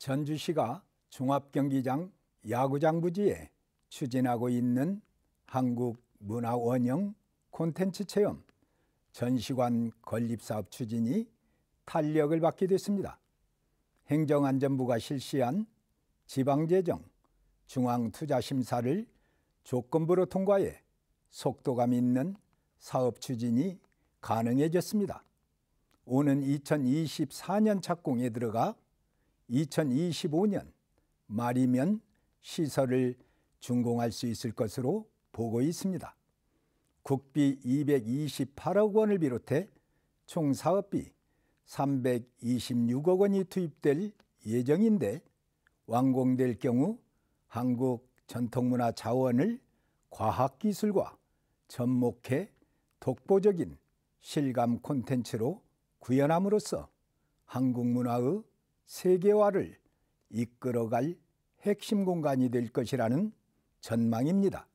전주시가 종합경기장 야구장 부지에 추진하고 있는 한국문화원형 콘텐츠 체험 전시관 건립사업 추진이 탄력을 받게 됐습니다. 행정안전부가 실시한 지방재정 중앙투자심사를 조건부로 통과해 속도감 있는 사업 추진이 가능해졌습니다. 오는 2024년 착공에 들어가 2025년 말이면 시설을 준공할 수 있을 것으로 보고 있습니다. 국비 228억 원을 비롯해 총 사업비 326억 원이 투입될 예정인데 완공될 경우 한국 전통문화 자원을 과학기술과 접목해 독보적인 실감 콘텐츠로 구현함으로써 한국 문화의 세계화를 이끌어갈 핵심 공간이 될 것이라는 전망입니다.